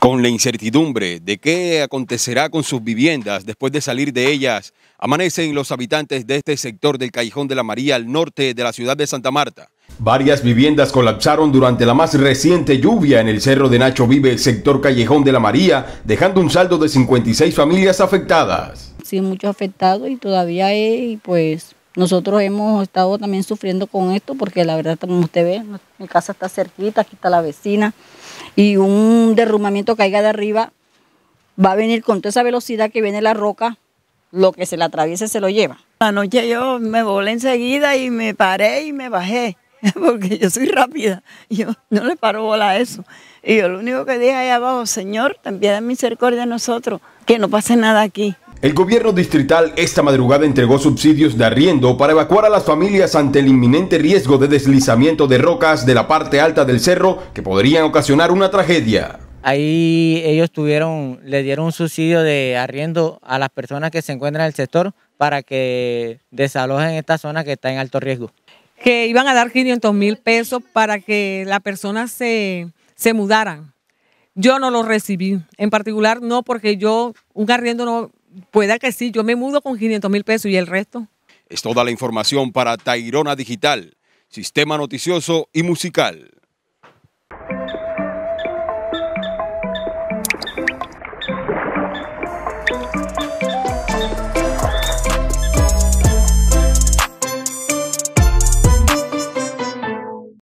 Con la incertidumbre de qué acontecerá con sus viviendas después de salir de ellas, amanecen los habitantes de este sector del Callejón de la María al norte de la ciudad de Santa Marta. Varias viviendas colapsaron durante la más reciente lluvia en el cerro de Nacho Vive, el sector Callejón de la María, dejando un saldo de 56 familias afectadas. Sí, muchos afectados y todavía pues nosotros hemos estado también sufriendo con esto porque la verdad, como usted ve, mi casa está cerquita, aquí está la vecina y un derrumbamiento caiga de arriba, va a venir con toda esa velocidad que viene la roca, lo que se la atraviese se lo lleva. Anoche yo me volé enseguida y me paré y me bajé, porque yo soy rápida, yo no le paro bola a eso. Y yo lo único que dije ahí abajo, Señor, también da misericordia de nosotros, que no pase nada aquí. El gobierno distrital esta madrugada entregó subsidios de arriendo para evacuar a las familias ante el inminente riesgo de deslizamiento de rocas de la parte alta del cerro que podrían ocasionar una tragedia. Ahí ellos tuvieron, le dieron un subsidio de arriendo a las personas que se encuentran en el sector para que desalojen esta zona que está en alto riesgo. Que iban a dar 500 mil pesos para que las personas se, se mudaran. Yo no lo recibí, en particular no porque yo un arriendo no pueda que sí, yo me mudo con 500 mil pesos y el resto. Es toda la información para Tairona Digital, Sistema Noticioso y Musical.